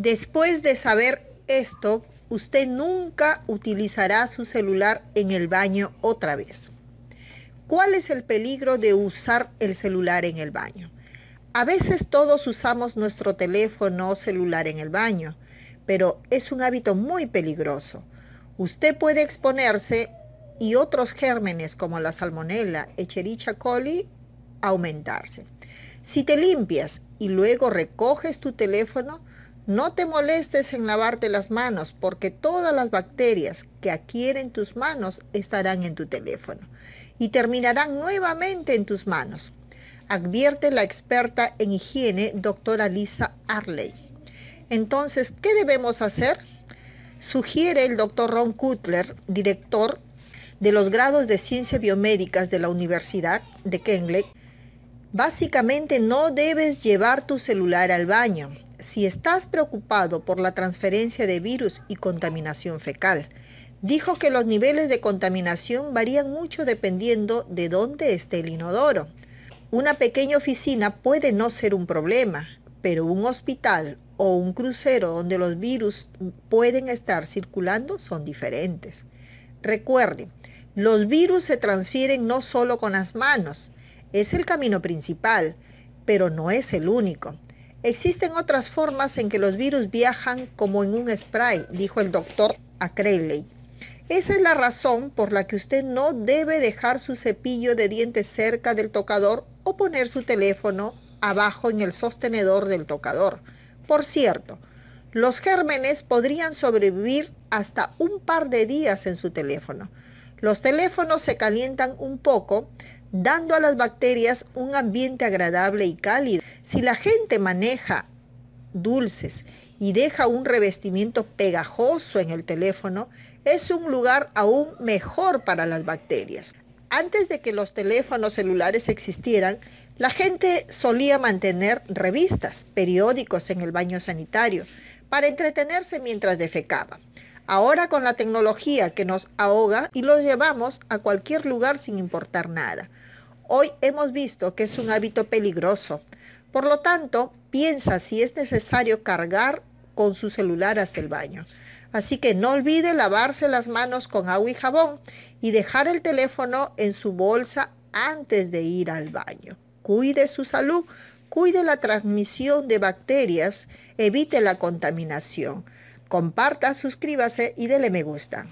Después de saber esto, usted nunca utilizará su celular en el baño otra vez. ¿Cuál es el peligro de usar el celular en el baño? A veces todos usamos nuestro teléfono celular en el baño, pero es un hábito muy peligroso. Usted puede exponerse y otros gérmenes como la salmonella, Echerichia coli, aumentarse. Si te limpias y luego recoges tu teléfono, no te molestes en lavarte las manos porque todas las bacterias que adquieren tus manos estarán en tu teléfono y terminarán nuevamente en tus manos. Advierte la experta en higiene, doctora Lisa Arley. Entonces, ¿qué debemos hacer? Sugiere el doctor Ron Kutler, director de los grados de ciencias biomédicas de la Universidad de Kenley. Básicamente no debes llevar tu celular al baño si estás preocupado por la transferencia de virus y contaminación fecal. Dijo que los niveles de contaminación varían mucho dependiendo de dónde esté el inodoro. Una pequeña oficina puede no ser un problema, pero un hospital o un crucero donde los virus pueden estar circulando son diferentes. Recuerde, los virus se transfieren no solo con las manos, es el camino principal, pero no es el único. Existen otras formas en que los virus viajan como en un spray, dijo el doctor Acreley. Esa es la razón por la que usted no debe dejar su cepillo de dientes cerca del tocador o poner su teléfono abajo en el sostenedor del tocador. Por cierto, los gérmenes podrían sobrevivir hasta un par de días en su teléfono. Los teléfonos se calientan un poco, dando a las bacterias un ambiente agradable y cálido. Si la gente maneja dulces y deja un revestimiento pegajoso en el teléfono, es un lugar aún mejor para las bacterias. Antes de que los teléfonos celulares existieran, la gente solía mantener revistas, periódicos en el baño sanitario, para entretenerse mientras defecaba. Ahora con la tecnología que nos ahoga y lo llevamos a cualquier lugar sin importar nada. Hoy hemos visto que es un hábito peligroso. Por lo tanto, piensa si es necesario cargar con su celular hasta el baño. Así que no olvide lavarse las manos con agua y jabón y dejar el teléfono en su bolsa antes de ir al baño. Cuide su salud, cuide la transmisión de bacterias, evite la contaminación comparta, suscríbase y dele me gusta.